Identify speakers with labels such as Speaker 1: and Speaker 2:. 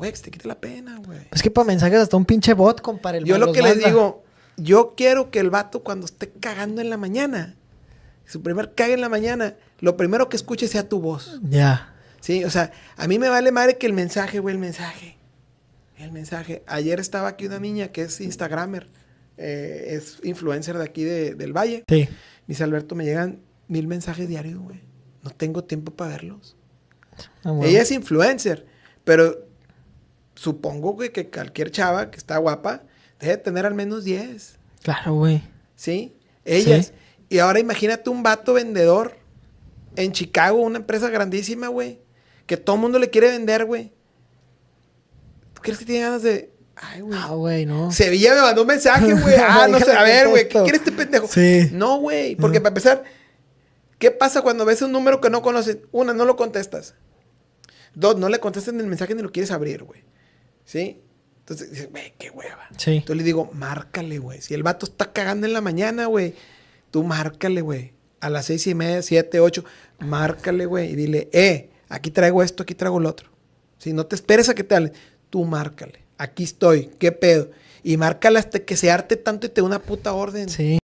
Speaker 1: güey, que te quite la pena, güey. Es que para mensajes hasta un pinche bot, compadre. El yo lo que les digo, yo quiero que el vato cuando esté cagando en la mañana, su primer cague en la mañana, lo primero que escuche sea tu voz. Ya. Sí, o sea, a mí me vale madre que el mensaje, güey, el mensaje. El mensaje. Ayer estaba aquí una niña que es Instagramer, eh, es influencer de aquí del Valle. Sí. Mis Alberto, me llegan mil mensajes diarios, güey. No tengo tiempo para verlos. Ah, Ella es influencer, pero Supongo, que cualquier chava que está guapa debe tener al menos 10. Claro, güey. ¿Sí? Ellas. Y ahora imagínate un vato vendedor en Chicago, una empresa grandísima, güey, que todo el mundo le quiere vender, güey. ¿Tú crees que tiene ganas de Ay, güey. güey, no. Sevilla me mandó un mensaje, güey. Ah, no sé, a ver, güey, ¿qué quiere este pendejo? Sí. No, güey, porque para empezar, ¿qué pasa cuando ves un número que no conoces? Una, no lo contestas. Dos, no le contestas en el mensaje ni lo quieres abrir, güey. ¿Sí? Entonces dices, güey, qué hueva. Sí. Entonces le digo, márcale, güey. Si el vato está cagando en la mañana, güey, tú márcale, güey. A las seis y media, siete, ocho, márcale, güey. Y dile, eh, aquí traigo esto, aquí traigo lo otro. Si no te esperes a que te hable, tú márcale. Aquí estoy, qué pedo. Y márcale hasta que se arte tanto y te dé una puta orden. Sí.